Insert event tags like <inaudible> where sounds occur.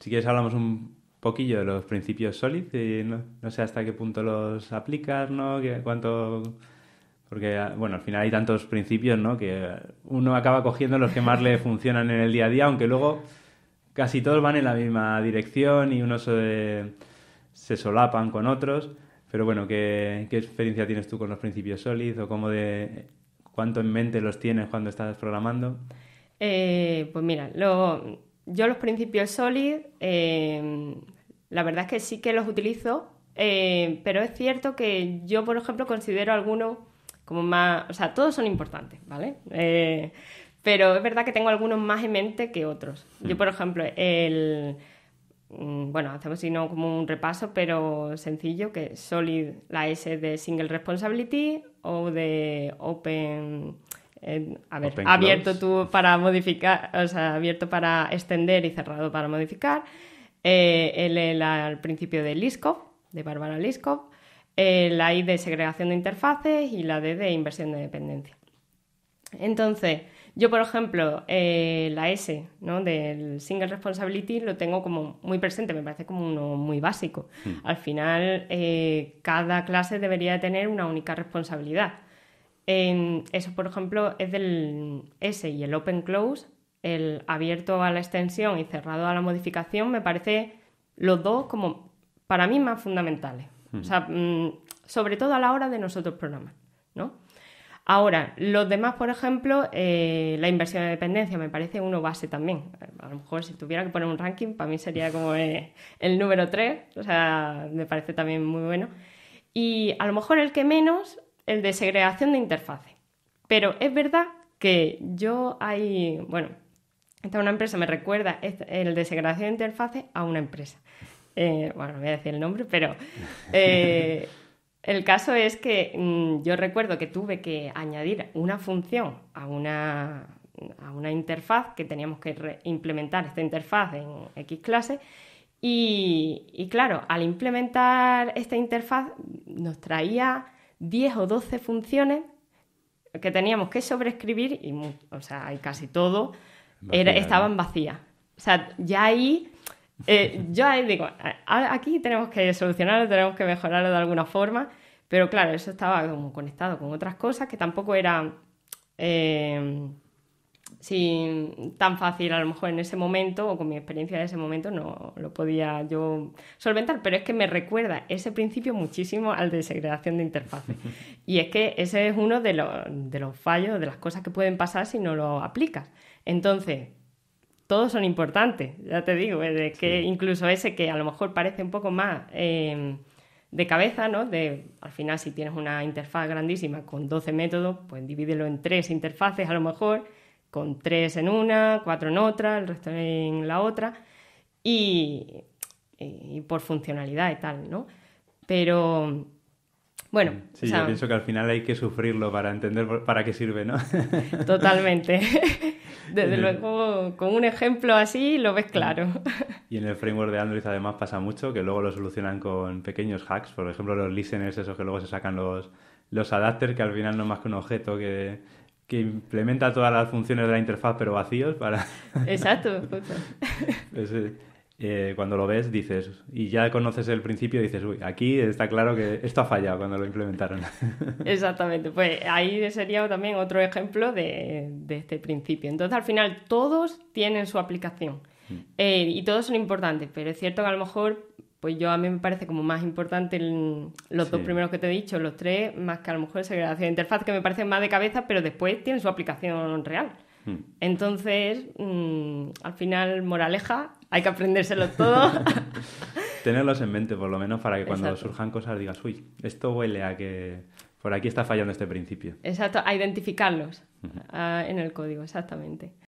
Si quieres hablamos un poquillo de los principios SOLID, y no, sé hasta qué punto los aplicas, ¿no? ¿Cuánto...? Porque, bueno, al final hay tantos principios, ¿no? Que uno acaba cogiendo los que más le <laughs> funcionan en el día a día, aunque luego casi todos van en la misma dirección y unos se, solapan con otros. Pero bueno, ¿qué, experiencia tienes tú con los principios SOLID o cómo de, cuánto en mente los tienes cuando estás programando? Eh, pues mira, lo, yo los principios Solid, em, la verdad es que sí que los utilizo, em, pero es cierto que yo, por ejemplo, considero algunos como más, o sea, todos son importantes, ¿vale? Eh, pero es verdad que tengo algunos más en mente que otros. Hmm. Yo, por ejemplo, el... Mm, bueno, hacemos sino como un repaso, pero sencillo, que Solid, la S de Single Responsibility o de Open abierto tú para modificar, o sea, abierto para extender y cerrado para modificar. Eh, el, principio de Liskov, de Bárbara Liskov, la I de segregación de interfaces y la D de inversión de dependencia. Entonces, yo, por ejemplo, eh, la S ¿no? del Single Responsibility lo tengo como muy presente, me parece como uno muy básico. Hmm. Al final, eh, cada clase debería tener una única responsabilidad eso, por ejemplo, es del S y el Open Close, el abierto a la extensión y cerrado a la modificación, me parece los dos como para mí más fundamentales. O hmm. sea, mm, sobre todo a la hora de nosotros programar, ¿no? Ahora, los demás, por ejemplo, eh, la inversión de dependencia me parece uno base también. A lo mejor si tuviera que poner un ranking, para mí sería como eh, el número 3, o sea, me parece también muy bueno. Y a lo mejor el que menos, el de segregación de interfaces. Pero es verdad que yo hay, bueno, esta es una empresa, me recuerda el de segregación de interfaces a una empresa. Eh, bueno, no voy a decir el nombre, pero eh, el caso es que mm, yo recuerdo que tuve que añadir una función a una, a una interfaz que teníamos que implementar esta interfaz en X clase. Y, y claro, al implementar esta interfaz nos traía 10 o 12 funciones que teníamos que sobreescribir y, o sea, casi todo estaban vacías. O sea, ya ahí, eh, yo ahí digo, aquí tenemos que solucionarlo, tenemos que mejorarlo de alguna forma, pero claro, eso estaba como conectado con otras cosas que tampoco eran... Eh, sin tan fácil a lo mejor en ese momento o con mi experiencia de ese momento no lo podía yo solventar, pero es que me recuerda ese principio muchísimo al de segregación de interfaces. <laughs> Y es que ese es uno de los, fallos, de las cosas que pueden pasar si no lo aplicas. Entonces, todos son importantes, ya te digo, eh, que incluso ese que a lo mejor parece un poco más... Em, de cabeza, ¿no? De, al final, si tienes una interfaz grandísima con 12 métodos, pues divídelo en tres interfaces a lo mejor con tres en una, cuatro en otra, el resto en la otra, y, por funcionalidad y tal, ¿no? Pero bueno. Sí, yo pienso que al final hay que sufrirlo para entender para qué sirve, ¿no? <laughs> Totalmente. Desde luego, con un ejemplo así lo ves claro. Y en el framework de Android además pasa mucho, que luego lo solucionan con pequeños hacks, por ejemplo los listeners, esos que luego se sacan los, los adapters, que al final no es más que un objeto que que implementa todas las funciones de la interfaz pero vacíos para... <laughs> Exacto. Pues, eh, eh, cuando lo ves dices, y ya conoces el principio, dices, uy, aquí está claro que esto ha fallado cuando lo implementaron. <laughs> Exactamente, pues ahí sería también otro ejemplo de, este principio. Entonces al final todos tienen su aplicación. Mm. Eh, y todos son importantes, pero es cierto que a lo mejor pues yo a mí me parece como más importante los dos primeros que te he dicho, los tres, más que a lo mejor segregación de interfaz, que me parece más de cabeza, pero después tiene su aplicación real. Hmm. Entonces, mm, al final, moraleja, hay que aprendérselos todo. <laughs> Tenerlos en mente, por lo menos, para que cuando surjan cosas digas, uy, esto huele a que por aquí está fallando este principio. Exacto, a identificarlos en el código, exactamente.